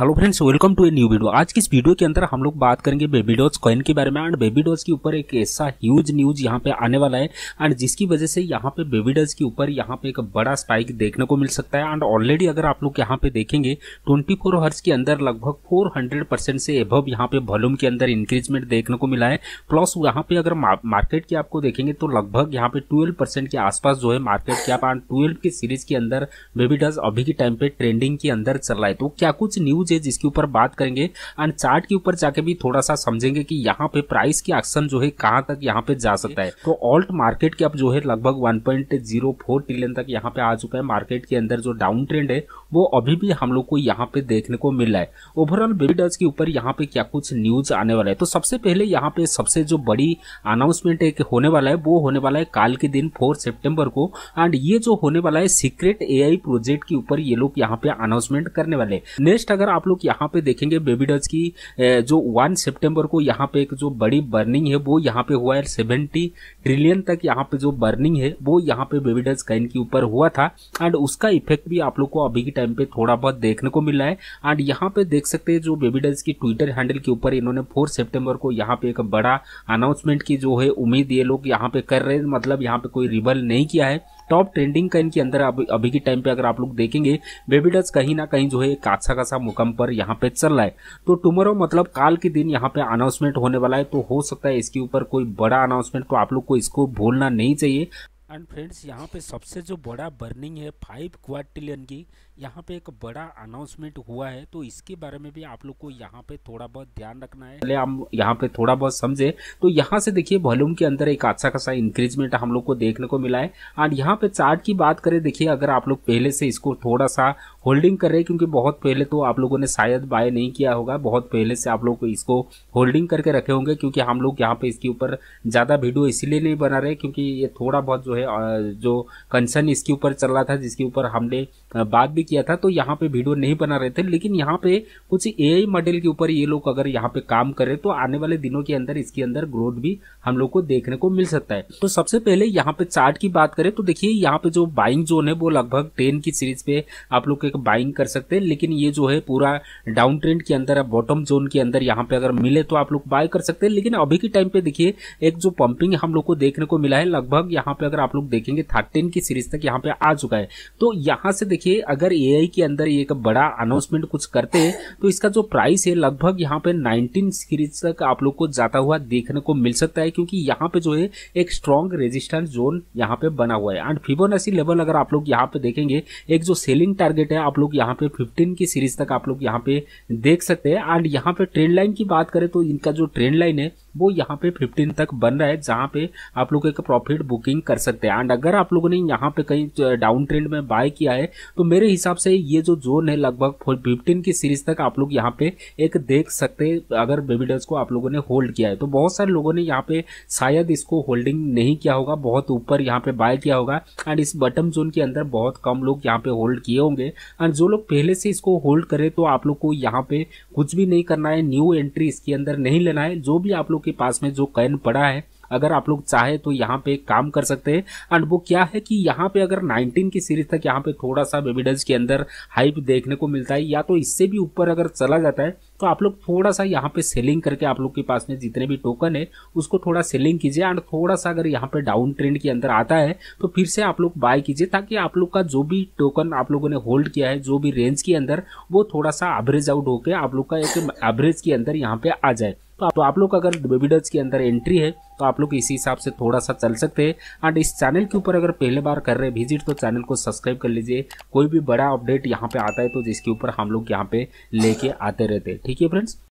hello friends welcome to a new video आज की इस वीडियो के अंदर हम लोग बात करेंगे बेबी डॉज कॉइन के बारे में एंड बेबी डॉज के ऊपर एक ऐसा ह्यूज न्यूज यहाँ पे आने वाला है एंड जिसकी वजह से यहाँ पे बेबी डॉज के ऊपर यहाँ पे एक बड़ा स्पाइक देखने को मिल सकता है एंड ऑलरेडी अगर आप लोग यहाँ पे देखेंगे ट्वेंटी फोर के अंदर लगभग फोर हंड्रेड परसेंट से एबव यहाँ पे वॉल्यूम के अंदर इंक्रीजमेंट देखने को मिला है प्लस यहाँ पे अगर मार्केट की आपको देखेंगे तो लगभग यहाँ पे ट्वेल्व परसेंट के आसपास जो है मार्केट की आप एंड ट्वेल्व की सीरीज के अंदर बेबी डॉज अभी के टाइम पे ट्रेंडिंग के अंदर चल रहा है तो क्या कुछ न्यूज चीज है जिसके ऊपर बात करेंगे एंड चार्ट के ऊपर जाके भी थोड़ा सा समझेंगे कि यहाँ पे प्राइस की एक्शन जो है कहाँ तक यहाँ पे जा सकता है तो ऑल्ट मार्केट के अब जो है लगभग 1.04 ट्रिलियन तक यहाँ पे आ चुका है मार्केट के अंदर जो डाउन ट्रेंड है वो अभी भी हम लोग को यहाँ पे देखने को मिल रहा है ओवरऑल बिल्डर्स के ऊपर यहाँ पे क्या कुछ न्यूज आने वाला है तो सबसे पहले यहाँ पे सबसे जो बड़ी अनाउंसमेंट है होने वाला है वो होने वाला है काल के दिन फोर सेप्टेम्बर को एंड ये जो होने वाला है सीक्रेट ए प्रोजेक्ट के ऊपर ये लोग यहाँ पे अनाउंसमेंट करने वाले नेक्स्ट अगर आप लोग यहाँ पे देखेंगे बेबी डज की जो वन सितंबर को यहाँ पे एक जो बड़ी बर्निंग है वो यहाँ पे हुआ है सेवेंटी ट्रिलियन तक यहाँ पे जो बर्निंग है वो यहाँ पे बेबी डज कैन के ऊपर हुआ था एंड उसका इफेक्ट भी आप लोग को अभी के टाइम पे थोड़ा बहुत देखने को मिला है एंड यहाँ पे देख सकते हैं जो बेबी डज की ट्विटर हैंडल के ऊपर इन्होंने फोर सेप्टेम्बर को यहाँ पे एक बड़ा अनाउंसमेंट की जो है उम्मीद ये लोग यहाँ पे कर रहे हैं मतलब यहाँ पे कोई रिबल नहीं किया है टॉप ट्रेंडिंग का इनके अंदर अभी अभी के टाइम पे अगर आप लोग देखेंगे बेबी डच कहीं ना कहीं जो है एक अच्छा खासा मुकम पर यहाँ पे चल रहा है तो टुमरो मतलब काल के दिन यहाँ पे अनाउंसमेंट होने वाला है तो हो सकता है इसके ऊपर कोई बड़ा अनाउंसमेंट तो आप लोग को इसको भूलना नहीं चाहिए एंड फ्रेंड्स यहाँ पे सबसे जो बड़ा बर्निंग है फाइव क्वार्टिलियन की यहाँ पे एक बड़ा अनाउंसमेंट हुआ है तो इसके बारे में भी आप लोग को यहाँ पे थोड़ा बहुत ध्यान रखना है पहले हम यहाँ पे थोड़ा बहुत समझे तो यहाँ से देखिए वॉल्यूम के अंदर एक अच्छा खासा इंक्रीजमेंट हम लोग को देखने को मिला है और यहाँ पे चार्ट की बात करें देखिए अगर आप लोग पहले से इसको थोड़ा सा होल्डिंग कर रहे हैं क्योंकि बहुत पहले तो आप लोगों ने शायद बाय नहीं किया होगा बहुत पहले से आप लोग इसको होल्डिंग करके रखे होंगे क्योंकि हम लोग यहाँ पे इसके ऊपर ज़्यादा वीडियो इसीलिए नहीं बना रहे क्योंकि ये थोड़ा बहुत जो है जो कंसर्न इसके ऊपर चल रहा था जिसके ऊपर हमने बात भी किया था तो यहाँ पे वीडियो नहीं बना रहे थे लेकिन यहाँ पे कुछ ए मॉडल के ऊपर ये लोग अगर यहाँ पे काम करे तो आने वाले दिनों के अंदर इसके अंदर ग्रोथ भी हम लोग को देखने को मिल सकता है तो सबसे पहले यहाँ पे चार्ट की बात करें तो देखिए यहाँ पे जो बाइंग जोन है वो लगभग टेन की सीरीज पे आप लोग एक बाइंग कर सकते हैं लेकिन ये जो है पूरा डाउन ट्रेंड के अंदर बॉटम जोन के अंदर यहाँ पे अगर मिले तो आप लोग बाय कर सकते हैं लेकिन अभी के टाइम पे देखिए एक जो पंपिंग हम लोग को देखने को मिला है लगभग यहाँ पे अगर आप लोग देखेंगे थर्टीन की सीरीज तक यहाँ पे आ चुका है तो यहाँ से देखिए अगर एआई के अंदर एक बड़ा अनाउंसमेंट कुछ करते हैं तो इसका जो प्राइस है लगभग यहाँ पे नाइनटीन सीरीज तक आप लोग को जाता हुआ देखने को मिल सकता है क्योंकि यहाँ पे जो है एक स्ट्रॉन्ग रेजिस्टेंस जोन यहाँ पे बना हुआ है एंड फिबोनासी लेवल अगर आप लोग यहाँ पे देखेंगे एक जो सेलिंग टारगेट है आप लोग यहाँ पे फिफ्टीन की सीरीज तक आप लोग यहाँ पे देख सकते हैं एंड यहाँ पे ट्रेंड लाइन की बात करें तो इनका जो ट्रेंड लाइन है वो यहाँ पे फिफ्टीन तक बन रहा है जहाँ पे आप लोग एक प्रॉफिट बुकिंग कर सकते हैं एंड अगर आप लोगों ने यहाँ पे कहीं डाउन ट्रेंड में बाय किया है तो मेरे हिसाब से ये जो जोन है लगभग फिफ्टीन की सीरीज तक आप लोग यहाँ पे एक देख सकते हैं अगर बेबीडर्स को आप लोगों ने होल्ड किया है तो बहुत सारे लोगों ने यहाँ पे शायद इसको होल्डिंग नहीं किया होगा बहुत ऊपर यहाँ पे बाय किया होगा एंड इस बटम जोन के अंदर बहुत कम लोग यहाँ पे होल्ड किए होंगे एंड जो लोग पहले से इसको होल्ड करें तो आप लोग को यहाँ पे कुछ भी नहीं करना है न्यू एंट्री इसके अंदर नहीं लेना है जो भी आप लोग के पास में जो कैन पड़ा है अगर आप लोग चाहे तो यहाँ पे काम कर सकते हैं एंड वो क्या है कि यहाँ पे अगर 19 की सीरीज तक यहाँ पे थोड़ा सा बेबीडज के अंदर हाइप देखने को मिलता है या तो इससे भी ऊपर अगर चला जाता है तो आप लोग थोड़ा सा यहाँ पे सेलिंग करके आप लोग के पास में जितने भी टोकन है उसको थोड़ा सेलिंग कीजिए एंड थोड़ा सा अगर यहाँ पे डाउन ट्रेंड के अंदर आता है तो फिर से आप लोग बाय कीजिए ताकि आप लोग का जो भी टोकन आप लोगों ने होल्ड किया है जो भी रेंज के अंदर वो थोड़ा सा एवरेज आउट होकर आप लोग का एक एवरेज के अंदर यहाँ पे आ जाए तो आप तो लोग अगर बेबीडर्स के अंदर एंट्री है तो आप लोग इसी हिसाब से थोड़ा सा चल सकते हैं एंड इस चैनल के ऊपर अगर पहले बार कर रहे हैं विजिट तो चैनल को सब्सक्राइब कर लीजिए कोई भी बड़ा अपडेट यहाँ पे आता है तो जिसके ऊपर हम लोग यहाँ पे लेके आते रहते हैं ठीक ठीक है फ्रेंड्स